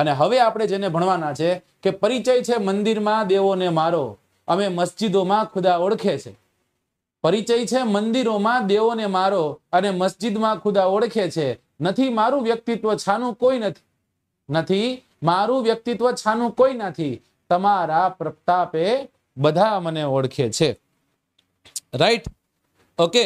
અને હવે આપણે જેને ભણવાના છે કે પરિચય છે મંદિરમાં દેવોને મારો અમે મસ્જિદોમાં ખુદા ઓળખે છે પરિચય છે મંદિરોમાં દેવોને મારો અને મસ્જિદમાં ખુદા ઓળખે છે નથી મારું વ્યક્તિત્વ છાનું કોઈ નથી નથી મારું વ્યક્તિત્વ છાનું કોઈ નથી તમારા પ્રતાપે બધા મને ઓળખે છે રાઈટ ઓકે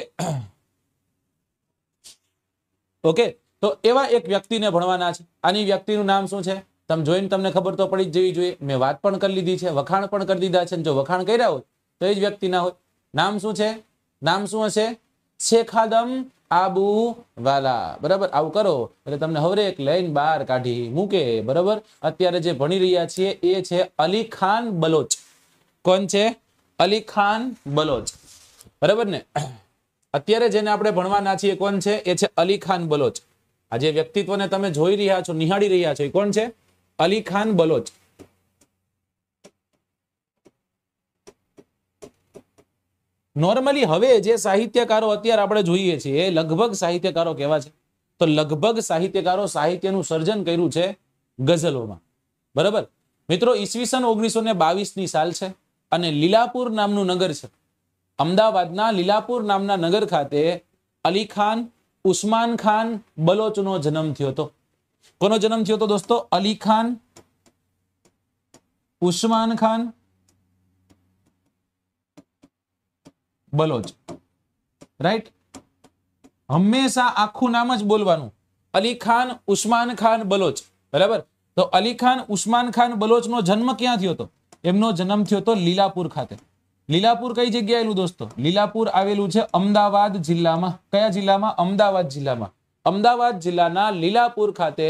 ઓકે તો એવા એક વ્યક્તિને ભણવાના છે આની વ્યક્તિનું નામ શું છે તમે જોઈને તમને ખબર તો પડી જ જવી જોઈએ મેં વાત પણ કરી લીધી છે વખાણ પણ કરી દીધા છે જો વખાણ કર્યા હોય તો એ જ વ્યક્તિના હોય નામ શું છે નામ શું હશે શેખાદમ આબુ વાલા બરાબર આવું કરો એટલે તમને હવે એક લઈને બહાર કાઢી મૂકે બરાબર અત્યારે જે ભણી રહ્યા છીએ એ છે અલી ખાન બલોચ કોણ છે અલી ખાન બલોચ બરાબર ને અત્યારે જેને આપણે ભણવાના છીએ કોણ છે એ છે અલી ખાન બલોચ આ જે વ્યક્તિત્વને તમે જોઈ રહ્યા છો નિહાળી રહ્યા છો એ કોણ છે અલી ખાન બલોચ નોર્મલી હવે જે સાહિત્યકારો અત્યારે આપણે જોઈએ છીએ એ લગભગ સાહિત્યકારો કેવા છે તો લગભગ સાહિત્યકારો સાહિત્યનું સર્જન કર્યું છે ગઝલોમાં બરાબર મિત્રો ઈસવીસન ઓગણીસો ને બાવીસની સાલ છે અને લીલાપુર નામનું નગર છે અમદાવાદના લીલાપુર નામના નગર ખાતે અલી ખાન ઉસ્માન ખાન બલોચનો જન્મ થયો હતો કોનો જન્મ થયો હતો દોસ્તો અલી ખાન ઉસ્માન ખાન બલોચ રાઈટ હંમેશા આખું નામ જ બોલવાનું અલી ખાન ઉસ્માન ખાન બલોચ બરાબર તો અલી ખાન ઉસ્માન ખાન બલોચ નો જન્મ ક્યાં થયો હતો એમનો જન્મ થયો હતો લીલાપુર ખાતે લીલાપુર કઈ જગ્યાએ આવેલું દોસ્તો લીલાપુર આવેલું છે અમદાવાદ જિલ્લામાં કયા જિલ્લામાં અમદાવાદ જિલ્લામાં અમદાવાદ જિલ્લાના લીલાપુર ખાતે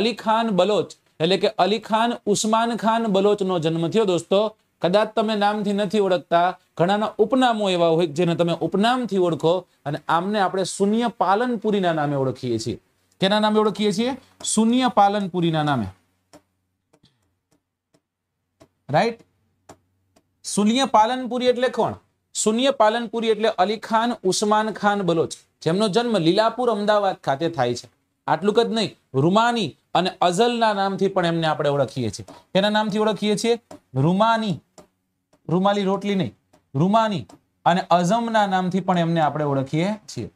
અલીખાન બલોચ એટલે કે અલીખાન ઉસ્માન ખાન બલોચનો જન્મ થયો દોસ્તો કદાચ તમે નામથી નથી ઓળખતા ઘણાના ઉપનામો એવા હોય જેને તમે ઉપનામથી ઓળખો અને આમને આપણે શૂન્ય પાલનપુરીના નામે ઓળખીએ છીએ કેના નામે ઓળખીએ છીએ શૂન્ય પાલનપુરીના નામે રાઈટ શૂન્ય પાલનપુરી એટલે કોણ શૂન્ય પાલનપુરી એટલે અલી ખાન ઉસ્માન ખાન બલોચ જેમનો જન્મ લીલાપુર અમદાવાદ ખાતે થાય છે આટલું જ નહીં રૂમાની અને અઝલના નામથી પણ એમને આપણે ઓળખીએ છીએ તેના નામથી ઓળખીએ છીએ રૂમાની રૂમાલી રોટલી નહીં રૂમાની અને અઝમના નામથી પણ એમને આપણે ઓળખીએ છીએ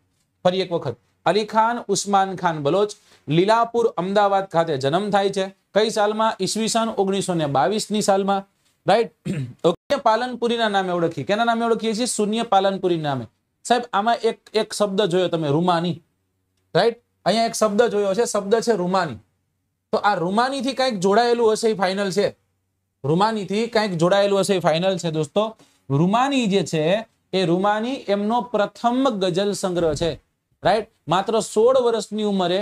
ફરી એક વખત અલી ખાન ઉસ્માન ખાન બલોચ લીલાપુર અમદાવાદ ખાતે જન્મ થાય છે કઈ સાલમાં ઈસવીસન ઓગણીસો ની સાલમાં રાઈટ પાલનપુરીના નામે ઓળખીએ કેના નામે ઓળખીએ છીએ શૂન્ય પાલનપુરી નામે સાહેબ આમાં એક એક શબ્દ જોયો તમે રૂમાની રાઈટ અહીંયા એક શબ્દ જોયો છે શબ્દ છે રૂમાની તો આ થી કંઈક જોડાયેલું હશે એ ફાઇનલ છે થી કંઈક જોડાયેલું હશે એ ફાઇનલ છે દોસ્તો રૂમાની જે છે એ રૂમાની એમનો પ્રથમ ગઝલ સંગ્રહ છે રાઈટ માત્ર સોળ વર્ષની ઉંમરે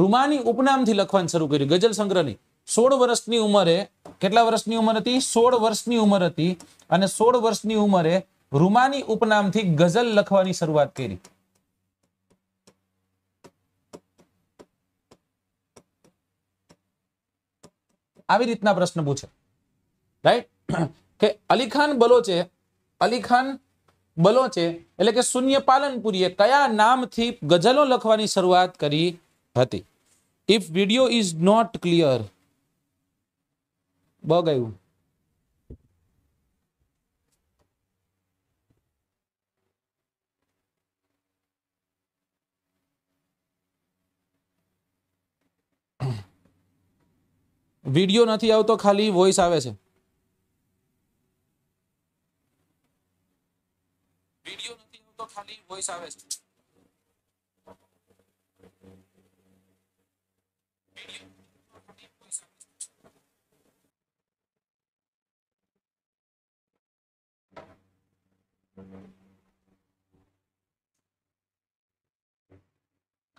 રૂમાની ઉપનામથી લખવાનું શરૂ કર્યું ગઝલ સંગ્રહની સોળ વર્ષની ઉંમરે કેટલા વર્ષની ઉંમર હતી સોળ વર્ષની ઉંમર હતી અને સોળ વર્ષની ઉંમરે રૂમાની ઉપનામથી ગઝલ લખવાની શરૂઆત કરી આવી રીતના પ્રશ્ન પૂછે રાઈટ કે અલીખાન બલોચે અલીખાન બલોચે એટલે કે શૂન્ય પાલનપુરીએ કયા નામથી ગઝલો લખવાની શરૂઆત કરી હતી if video is not clear બગ ગયું વિડિયો નથી આવતો ખાલી વોઇસ આવે છે વિડીયો નથી આવતો ખાલી વોઇસ આવે છે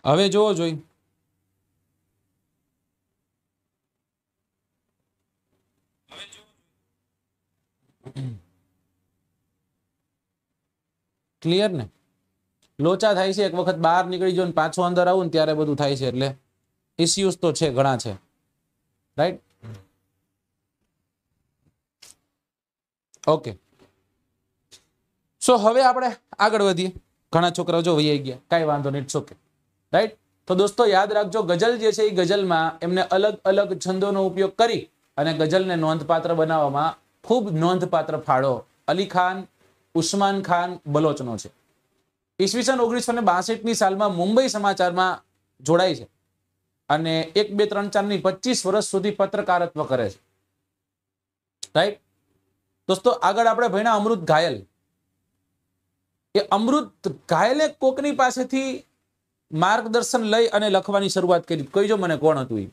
હવે જોવો જોઈ ક્લિયર ને લોચા થાય છે એક વખત બહાર નીકળી જાવ પાછો અંદર આવું ને ત્યારે બધું થાય છે એટલે ઇસ્યુઝ તો છે ઘણા છે રાઈટ ઓકે સો હવે આપણે આગળ વધીએ ઘણા છોકરાઓ જો વૈયા ગયા કાંઈ વાંધો નહીં ઇટ્સ ઓકે રાઈટ તો દોસ્તો યાદ રાખજો ગઝલ જે છે એ ગઝલમાં એમને અલગ અલગ છંદોનો ઉપયોગ કરી અને ગઝલને નોંધપાત્ર બનાવવામાં ખૂબ નોંધપાત્ર ફાળો અલી ખાન ઉસ્માન ખાન બલોચનો છે ઈસવીસન ઓગણીસો ને બાસઠની સાલમાં મુંબઈ સમાચારમાં જોડાય છે અને એક બે ત્રણ ચારની પચીસ વર્ષ સુધી પત્રકારત્વ કરે છે રાઈટ દોસ્તો આગળ આપણે ભણ્યા અમૃત ઘાયલ એ અમૃત ઘાયલે કોકની પાસેથી માર્ગદર્શન લઈ અને લખવાની શરૂઆત કરી કહીજો મને કોણ હતું એ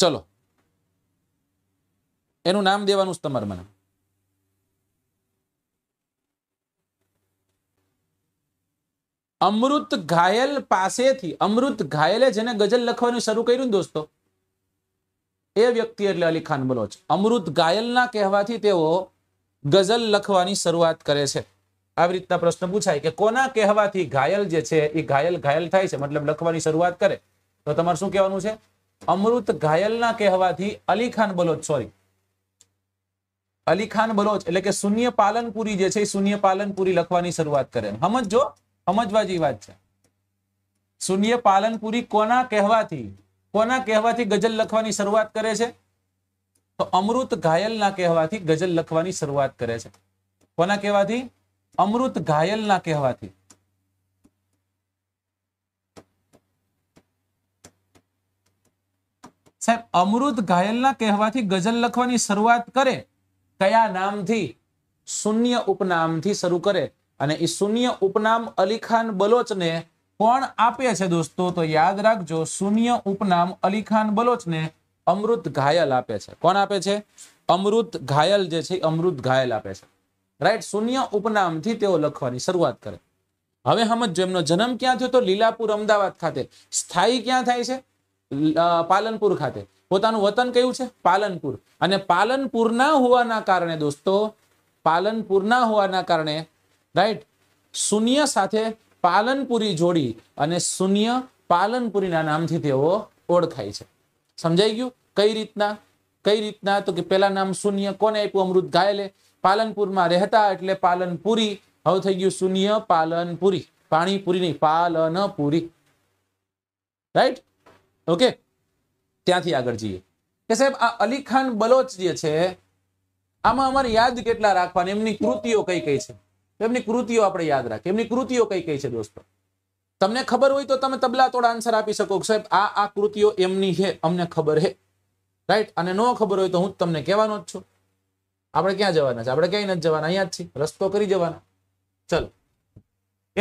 ચલો એનું નામ દેવાનું છે તમારે મને અમૃત ઘાયલ પાસેથી અમૃત ઘાયલે જેને ગઝલ લખવાનું શરૂ કર્યું દોસ્તો એ વ્યક્તિ એટલે અલી ખાન બલોચ અમૃત ઘાયલના કહેવાથી તેઓ ગઝલ લખવાની શરૂઆત કરે છે આવી રીતના પ્રશ્ન પૂછાય કે કોના કહેવાથી ઘાયલ જે છે એ ઘાયલ ઘાયલ થાય છે મતલબ લખવાની શરૂઆત કરે તો તમારે શું કહેવાનું છે અમૃત ઘાયલના કહેવાથી અલી ખાન બલોચ સોરી અલી ખાન બલોચ એટલે કે શૂન્ય પાલનપુરી જે છે એ શૂન્ય પાલનપુરી લખવાની શરૂઆત કરે સમજો સમજવા જેવી વાત છે શૂન્ય પાલનપુરી કોના કહેવાથી કોના કહેવાથી ગઝલ લખવાની શરૂઆત કરે છે તો અમૃત ઘાયલના કહેવાથી ગઝલ લખવાની શરૂઆત કરે છે કોના કહેવાથી અમૃત ઘાયલના કહેવાથી સાહેબ અમૃત ઘાયલના કહેવાથી ગઝલ લખવાની શરૂઆત કરે કયા નામથી શૂન્ય ઉપનામથી શરૂ કરે અને એ શૂન્ય ઉપનામ અલીખાન બલોચને કોણ આપે છે દોસ્તો તો યાદ રાખજો શૂન્ય ઉપનામ અલીખાન બલોચને અમૃત ઘાયલ આપે છે કોણ આપે છે અમૃત ઘાયલ જે છે અમૃત ઘાયલ આપે છે રાઈટ શૂન્ય ઉપનામથી તેઓ લખવાની શરૂઆત કરે હવે સમજો એમનો જન્મ ક્યાં થયો તો લીલાપુર અમદાવાદ ખાતે સ્થાયી ક્યાં થાય છે પાલનપુર ખાતે પોતાનું વતન કયું છે પાલનપુર અને પાલનપુર ના હોવાના કારણે દોસ્તો પાલનપુર ના હોવાના કારણે રાઈટ શૂન્ય સાથે પાલનપુરી જોડી અને શૂન્ય પાલનપુરીના નામથી તેઓ ઓળખાય છે સમજાઈ ગયું કઈ રીતના કઈ રીતના તો કે પેલા નામ શૂન્ય કોને આપ્યું અમૃત ગાયલે પાલનપુરમાં રહેતા એટલે પાલનપુરી હવે થઈ ગયું શૂન્ય પાલનપુરી પાણીપુરી નહીં પાલનપુરી રાઈટ ઓકે ત્યાંથી આગળ જઈએ કે સાહેબ આ અલી ખાન બલોચ જે છે આમાં અમારે યાદ કેટલા રાખવાની એમની કૃતિઓ કઈ કઈ છે એમની કૃતિઓ આપણે યાદ રાખીએ એમની કૃતિઓ કઈ કઈ છે દોસ્તો તમને ખબર હોય તો તમે તબલા તોડ આન્સર આપી શકો સાહેબ આ આ કૃતિઓ એમની છે અમને ખબર છે રાઈટ અને ન ખબર હોય તો હું તમને કહેવાનો જ છું આપણે ક્યાં જવાના છે આપણે ક્યાંય નથી જવાના અહીંયા જ છીએ રસ્તો કરી જવાના ચલો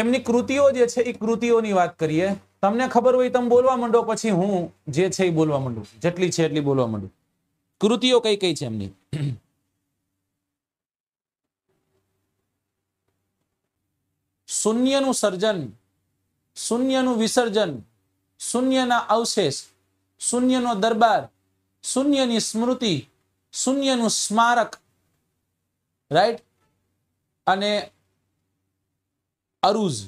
એમની કૃતિઓ જે છે એ કૃતિઓની વાત કરીએ તમને ખબર હોય તમે બોલવા માંડો પછી હું જે છે એ બોલવા માંડું જેટલી છે એટલી બોલવા માંડું કૃતિઓ કઈ કઈ છે એમની શૂન્યનું સર્જન શૂન્યનું વિસર્જન શૂન્યના અવશેષ શૂન્યનો દરબાર શૂન્યની સ્મૃતિ શૂન્યનું સ્મારક રાઈટ અને અરુઝ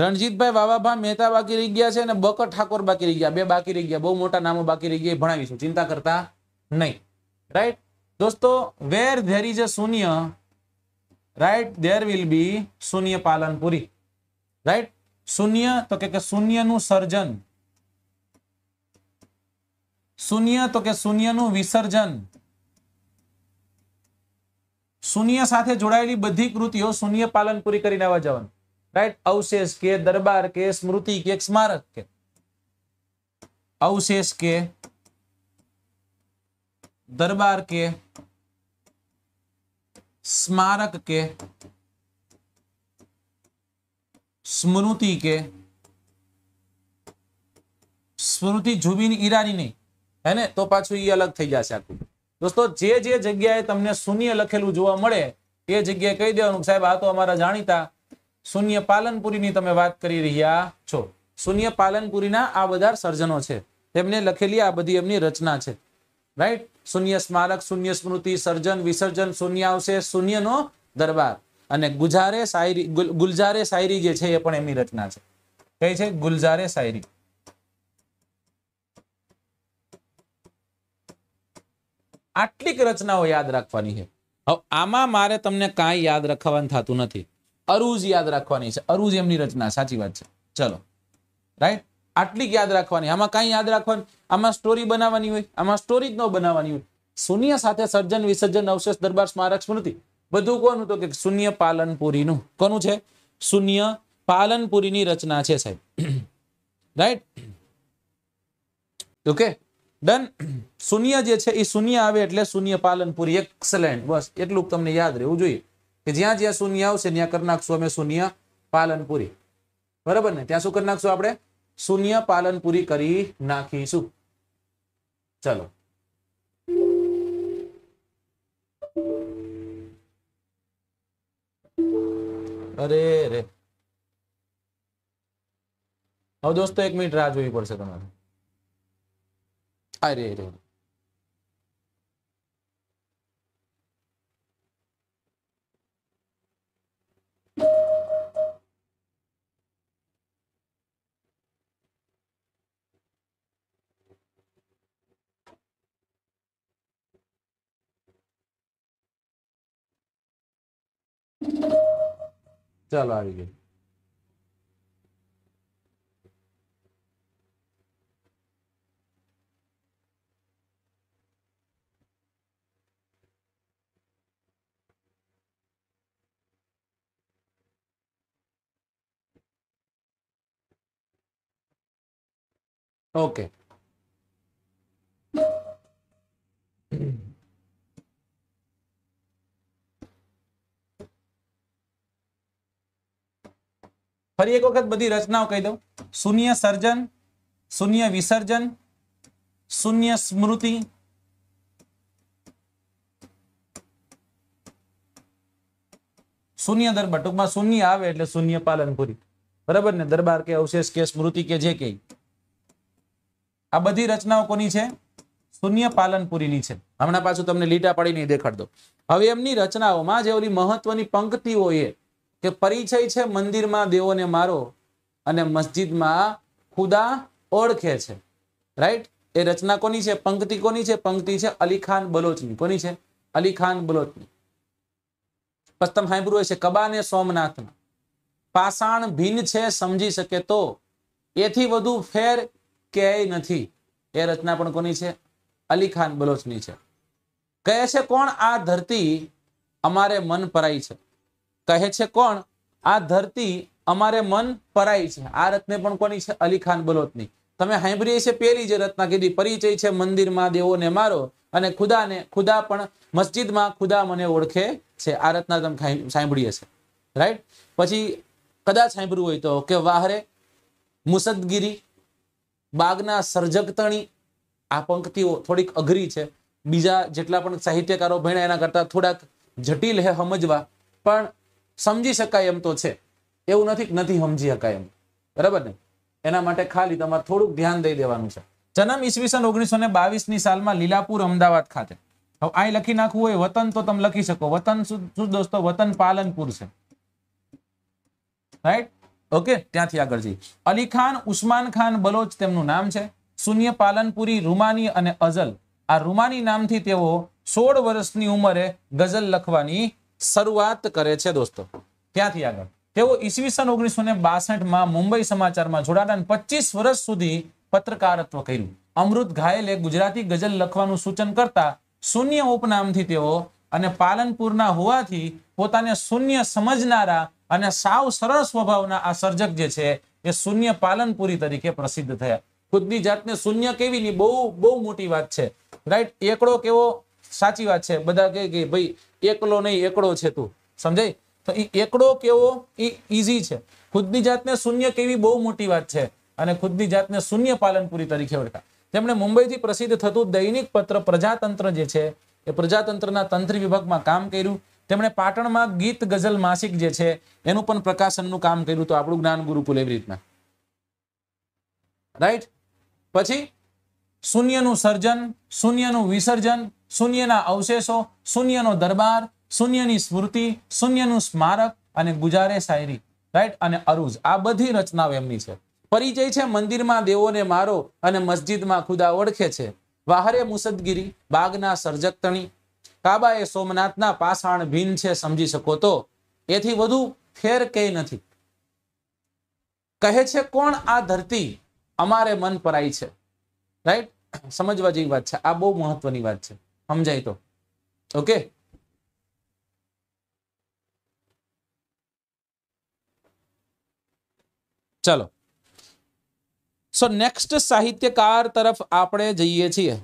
રણજીતભાઈ વાવાભા મહેતા બાકી રહી ગયા છે અને બકર ઠાકોર બાકી રહી ગયા બે બાકી રહી ગયા બહુ મોટા નામો બાકી રહી ગયા ભણાવીશું ચિંતા કરતા નહીં રાઈટ દોસ્તો વેર ધેર ઇઝ અ શૂન્ય રાઈટ ધેર વિલ બી શૂન્ય પાલનપુરી રાઈટ શૂન્ય તો કે શૂન્યનું સર્જન શૂન્ય તો કે શૂન્યનું વિસર્જન શૂન્ય સાથે જોડાયેલી બધી કૃતિઓ શૂન્ય પાલનપુરી કરીને આવવા જવાનું રાઈટ અવશેષ કે દરબાર કે સ્મૃતિ કે સ્મારક કે અવશેષ કે દરબાર કે સ્મારક કે સ્મૃતિ કે સ્મૃતિ જુબીન ઈરાની નહીં હે ને તો પાછું એ અલગ થઈ જશે આખું દોસ્તો જે જે જગ્યાએ તમને શૂન્ય લખેલું જોવા મળે એ જગ્યાએ કહી દેવાનું સાહેબ આ તો અમારા જાણીતા શૂન્ય પાલનપુરીની તમે વાત કરી રહ્યા છો શૂન્ય પાલનપુરીના આ બધા સર્જનો છે તેમને લખેલી આ બધી એમની રચના છે રાઈટ શૂન્ય સ્મારક શૂન્ય સ્મૃતિ સર્જન વિસર્જન શૂન્ય આવશે શૂન્યનો દરબાર અને ગુજારે શાયરી ગુલજારે શાયરી જે છે એ પણ એમની રચના છે કઈ છે ગુલજારે શાયરી આટલીક રચનાઓ યાદ રાખવાની છે આમાં મારે તમને કાંઈ યાદ રાખવાનું થતું નથી અરુજ યાદ રાખવાની છે અરુજ એમની રચના સાચી વાત છે ચલો રાઈટ આટલી યાદ રાખવાની આમાં કાંઈ યાદ રાખવાની આમાં સ્ટોરી બનાવવાની હોય આમાં સ્ટોરી જ ન બનાવવાની હોય શૂન્ય સાથે સર્જન વિસર્જન અવશેષ દરબાર સ્મારક સ્મૃતિ બધું કોનું તો કે શૂન્ય પાલનપુરીનું કોનું છે શૂન્ય પાલનપુરીની રચના છે સાહેબ રાઈટ ઓકે ડન શૂન્ય જે છે એ શૂન્ય આવે એટલે શૂન્ય પાલનપુરી એક્સલેન્ટ બસ એટલું તમને યાદ રહેવું જોઈએ કે જ્યાં જ્યાં શૂન્ય આવશે ત્યાં કરી નાખશું અમે શૂન્ય પાલનપુરી બરાબર ને ત્યાં શું કરી નાખશું આપણે શૂન્ય પાલનપુરી કરી નાખીશું ચલો અરે રે હવે દોસ્તો એક મિનિટ રાહ જોવી પડશે તમારે અરે રે ચાલો આવી ગઈ ઓકે ફરી એક વખત બધી રચનાઓ કહી દઉં શૂન્ય સર્જન શૂન્ય વિસર્જન શૂન્ય સ્મૃતિ શૂન્ય દરબાર ટૂંકમાં શૂન્ય આવે એટલે શૂન્ય પાલનપુરી બરાબર ને દરબાર કે અવશેષ કે સ્મૃતિ કે જે કઈ આ બધી રચનાઓ કોની છે શૂન્ય પાલનપુરીની છે હમણાં પાછું તમને લીટા પાડીને દેખાડ દો હવે એમની રચનાઓમાં જે ઓલી મહત્વની પંક્તિઓ એ કે પરિચય છે મંદિરમાં દેવોને મારો અને મસ્જિદમાં ખુદા ઓળખે છે રાઈટ એ રચના કોની છે પંક્તિ કોની છે પંક્તિ છે અલી બલોચની કોની છે અલી બલોચની પછી સાંભળ્યું છે કબાને સોમનાથના પાષાણ ભિન્ન છે સમજી શકે તો એથી વધુ ફેર ક્યાંય નથી એ રચના પણ કોની છે અલી ખાન બલોચની છે કહે છે કોણ આ ધરતી અમારે મન પરાઈ છે કહે છે કોણ આ ધરતી અમારે મન પરાઈ છે આ રત્ને પણ કોની છે અલી ખાન બલોતની તમે સાંભળી છે પેલી જે રત્ના કીધી પરિચય છે મંદિરમાં દેવોને મારો અને ખુદાને ખુદા પણ મસ્જિદમાં ખુદા મને ઓળખે છે આ રત્ના તમે સાંભળીએ છે રાઈટ પછી કદાચ સાંભળ્યું હોય તો કે વાહરે મુસદગીરી બાગના સર્જકતણી આ પંક્તિઓ થોડીક અઘરી છે બીજા જેટલા પણ સાહિત્યકારો ભણ્યા એના કરતાં થોડાક જટિલ હે સમજવા પણ સમજી શકાય એમ તો છે એવું નથી નથી સમજી શકાય એમ બરાબર ને એના માટે ખાલી તમારે થોડુંક ધ્યાન દઈ દેવાનું છે જન્મ ઈસવીસન ઓગણીસો ને બાવીસ સાલમાં લીલાપુર અમદાવાદ ખાતે હવે લખી નાખવું હોય વતન તો તમે લખી શકો વતન શું દોસ્તો વતન પાલનપુર છે રાઈટ ઓકે ત્યાંથી આગળ જઈએ અલી ખાન ઉસ્માન ખાન બલોચ તેમનું નામ છે શૂન્ય પાલનપુરી રૂમાની અને અઝલ આ રૂમાની નામથી તેઓ સોળ વર્ષની ઉંમરે ગઝલ લખવાની શરૂઆત કરે છે દોસ્તો ત્યાંથી આગળ તેઓ ઈસવીસન ઓગણીસો ને માં મુંબઈ સમાચારમાં જોડાતા પચીસ વર્ષ સુધી પત્રકારત્વ કર્યું અમૃત ઘાયલે ગુજરાતી ગઝલ લખવાનું સૂચન કરતા શૂન્ય ઉપનામથી તેઓ અને પાલનપુરના હોવાથી પોતાને શૂન્ય સમજનારા અને સાવ સરળ સ્વભાવના આ સર્જક જે છે એ શૂન્ય પાલનપુરી તરીકે પ્રસિદ્ધ થયા ખુદની જાતને શૂન્ય કેવી બહુ બહુ મોટી વાત છે રાઈટ એકડો કેવો સાચી વાત છે બધા કે ભાઈ એકલો નહીં એકડો છે તું સમજાય તો એ એકડો કેવો એ ઈઝી છે ખુદની જાતને શૂન્ય કેવી બહુ મોટી વાત છે અને ખુદની જાતને શૂન્ય પાલનપુરી તરીકે ઓળખા તેમણે મુંબઈથી પ્રસિદ્ધ થતું દૈનિક પત્ર પ્રજાતંત્ર જે છે એ પ્રજાતંત્રના તંત્રી વિભાગમાં કામ કર્યું તેમણે પાટણમાં ગીત ગઝલ માસિક જે છે એનું પણ પ્રકાશનનું કામ કર્યું તો આપણું જ્ઞાન ગુરુકુલ એવી રીતના રાઈટ પછી શૂન્યનું સર્જન શૂન્યનું વિસર્જન શૂન્યના અવશેષો શૂન્યનો દરબાર શૂન્યની સ્મૃતિ શૂન્યનું સ્મારક અને ગુજારે શાયરી રાઈટ અને અરુજ આ બધી રચનાઓ એમની છે પરિચય છે મંદિરમાં દેવોને મારો અને મસ્જિદમાં ખુદા ઓળખે છે વાહરે મુસદગીરી બાગના સર્જકતણી કાબા એ સોમનાથના પાષાણ ભીન છે સમજી શકો તો એથી વધુ ફેર કે નથી કહે છે કોણ આ ધરતી અમારે મન પરાય છે રાઈટ સમજવા જેવી વાત છે આ બહુ મહત્વની વાત છે સમજાય તો ઓકે ચાલો સો નેક્સ્ટ સાહિત્યકાર તરફ આપણે જઈએ છીએ